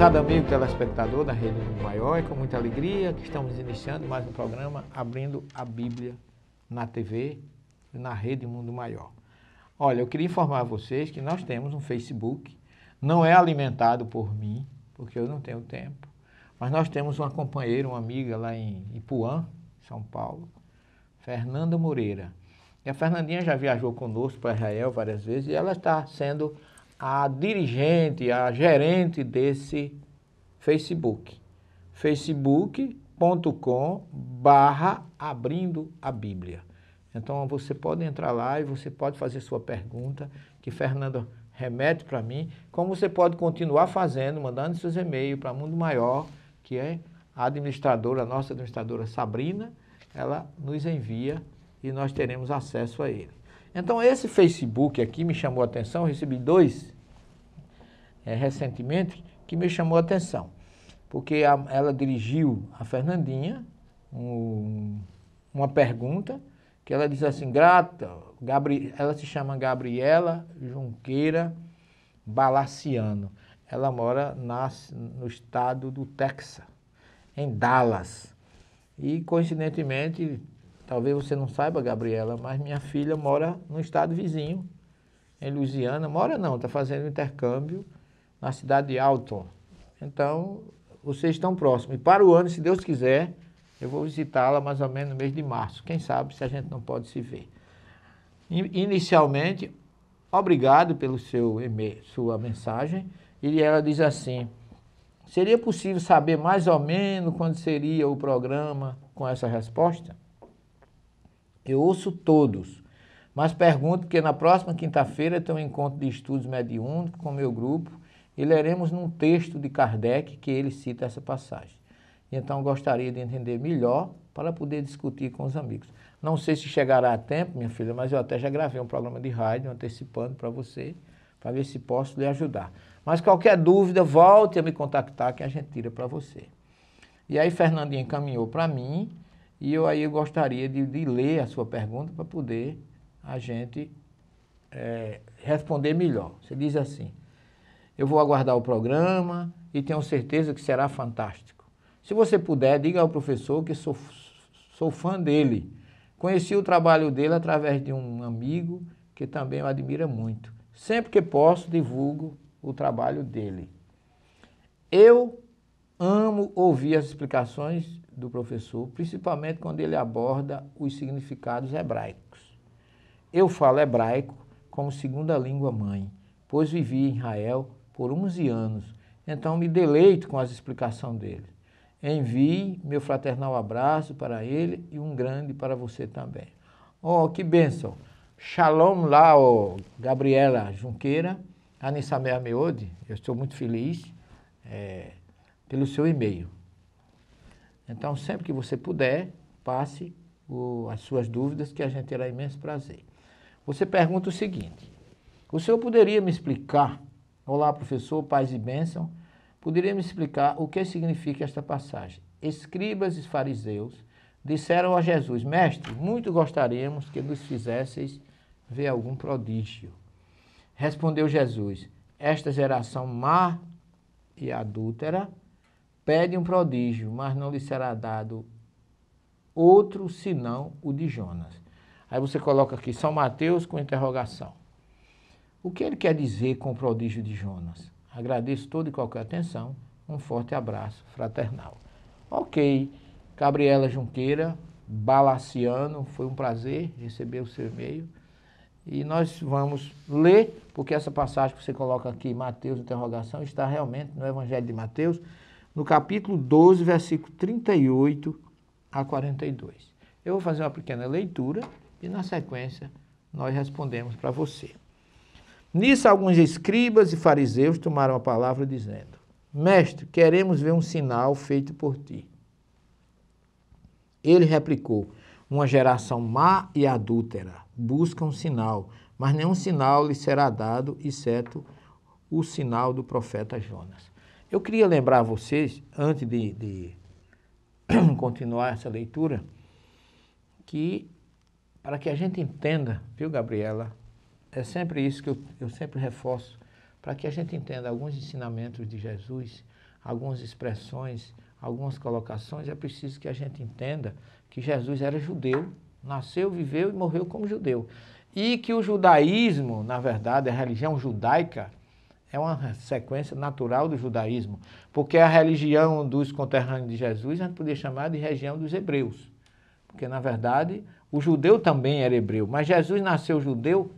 Prezado amigo telespectador da Rede Maior, é com muita alegria que estamos iniciando mais um programa Abrindo a Bíblia na TV e na Rede Mundo Maior. Olha, eu queria informar vocês que nós temos um Facebook, não é alimentado por mim, porque eu não tenho tempo, mas nós temos uma companheira, uma amiga lá em Ipuã, São Paulo, Fernanda Moreira. E a Fernandinha já viajou conosco para Israel várias vezes e ela está sendo a dirigente, a gerente desse Facebook. facebook.com barra abrindo a Bíblia. Então você pode entrar lá e você pode fazer sua pergunta, que Fernando remete para mim, como você pode continuar fazendo, mandando seus e-mails para Mundo Maior, que é a administradora, a nossa administradora Sabrina, ela nos envia e nós teremos acesso a ele. Então, esse Facebook aqui me chamou a atenção, recebi dois é, recentemente que me chamou a atenção, porque a, ela dirigiu a Fernandinha um, uma pergunta que ela diz assim, grata, Gabri, ela se chama Gabriela Junqueira Balaciano. Ela mora nas, no estado do Texas, em Dallas. E, coincidentemente, Talvez você não saiba, Gabriela, mas minha filha mora no estado vizinho, em Louisiana. Mora não, está fazendo intercâmbio na cidade de Alton. Então, vocês estão próximos. E para o ano, se Deus quiser, eu vou visitá-la mais ou menos no mês de março. Quem sabe se a gente não pode se ver. Inicialmente, obrigado pelo seu e-mail, sua mensagem. E ela diz assim: Seria possível saber mais ou menos quando seria o programa com essa resposta? Eu ouço todos, mas pergunto porque na próxima quinta-feira tem um encontro de estudos mediúnicos com meu grupo e leremos num texto de Kardec que ele cita essa passagem. Então gostaria de entender melhor para poder discutir com os amigos. Não sei se chegará a tempo, minha filha, mas eu até já gravei um programa de rádio antecipando para você, para ver se posso lhe ajudar. Mas qualquer dúvida, volte a me contactar que a gente tira para você. E aí Fernandinha encaminhou para mim e eu aí eu gostaria de de ler a sua pergunta para poder a gente é, responder melhor. Você diz assim, eu vou aguardar o programa e tenho certeza que será fantástico. Se você puder, diga ao professor que sou, sou fã dele. Conheci o trabalho dele através de um amigo que também o admira muito. Sempre que posso, divulgo o trabalho dele. Eu amo ouvir as explicações do professor, principalmente quando ele aborda os significados hebraicos. Eu falo hebraico como segunda língua mãe, pois vivi em Israel por 11 anos, então me deleito com as explicações dele. Envie meu fraternal abraço para ele e um grande para você também. Oh, que bênção! Shalom lá, oh, Gabriela Junqueira, Anissamea Meode, eu estou muito feliz é, pelo seu e-mail. Então, sempre que você puder, passe o, as suas dúvidas, que a gente terá imenso prazer. Você pergunta o seguinte: o senhor poderia me explicar? Olá, professor, paz e bênção. Poderia me explicar o que significa esta passagem? Escribas e fariseus disseram a Jesus: Mestre, muito gostaríamos que nos fizesseis ver algum prodígio. Respondeu Jesus: Esta geração má e adúltera Pede um prodígio, mas não lhe será dado outro senão o de Jonas. Aí você coloca aqui São Mateus com interrogação. O que ele quer dizer com o prodígio de Jonas? Agradeço toda e qualquer atenção. Um forte abraço fraternal. Ok, Gabriela Junqueira, Balaciano, foi um prazer receber o seu e-mail. E nós vamos ler, porque essa passagem que você coloca aqui, Mateus, interrogação, está realmente no Evangelho de Mateus no capítulo 12, versículo 38 a 42. Eu vou fazer uma pequena leitura e, na sequência, nós respondemos para você. Nisso, alguns escribas e fariseus tomaram a palavra, dizendo: Mestre, queremos ver um sinal feito por ti. Ele replicou: Uma geração má e adúltera busca um sinal, mas nenhum sinal lhe será dado, exceto o sinal do profeta Jonas. Eu queria lembrar a vocês, antes de, de continuar essa leitura, que para que a gente entenda, viu, Gabriela? É sempre isso que eu, eu sempre reforço, para que a gente entenda alguns ensinamentos de Jesus, algumas expressões, algumas colocações, é preciso que a gente entenda que Jesus era judeu, nasceu, viveu e morreu como judeu. E que o judaísmo, na verdade, a religião judaica, é uma sequência natural do judaísmo, porque a religião dos conterrâneos de Jesus a gente podia chamar de região dos hebreus. Porque, na verdade, o judeu também era hebreu, mas Jesus nasceu judeu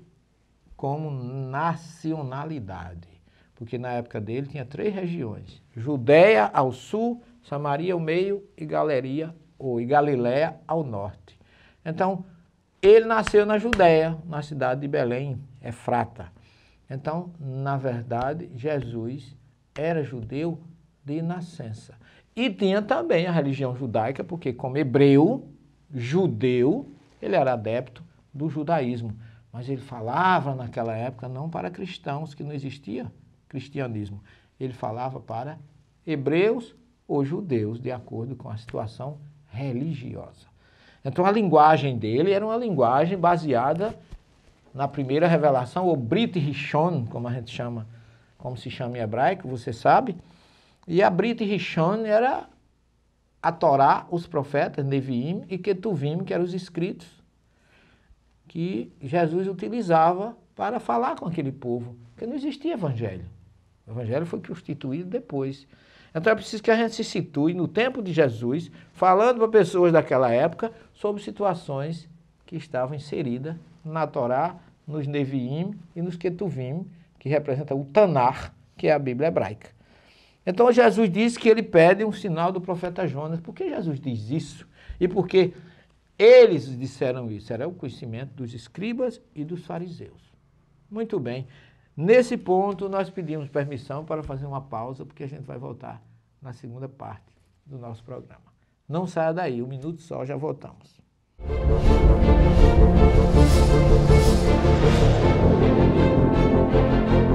como nacionalidade. Porque na época dele tinha três regiões: Judeia ao sul, Samaria ao meio e Galeria ou e Galiléia ao norte. Então, ele nasceu na Judéia, na cidade de Belém, Efrata. Então, na verdade, Jesus era judeu de nascença. E tinha também a religião judaica, porque, como hebreu, judeu, ele era adepto do judaísmo. Mas ele falava naquela época não para cristãos, que não existia cristianismo. Ele falava para hebreus ou judeus, de acordo com a situação religiosa. Então a linguagem dele era uma linguagem baseada na primeira revelação, ou Brit Rishon, como a gente chama, como se chama em hebraico, você sabe. E a Brit Rishon era a Torá, os profetas, Neviim e Ketuvim, que eram os escritos que Jesus utilizava para falar com aquele povo, porque não existia evangelho. O evangelho foi constituído depois. Então é preciso que a gente se situe no tempo de Jesus, falando para pessoas daquela época sobre situações que estavam inseridas na Torá, nos Neviim e nos Ketuvim, que representa o Tanar, que é a Bíblia hebraica. Então Jesus disse que ele pede um sinal do profeta Jonas. Por que Jesus diz isso? E por que eles disseram isso? Era o conhecimento dos escribas e dos fariseus. Muito bem. Nesse ponto, nós pedimos permissão para fazer uma pausa, porque a gente vai voltar na segunda parte do nosso programa. Não saia daí, um minuto só, já voltamos. Thank you.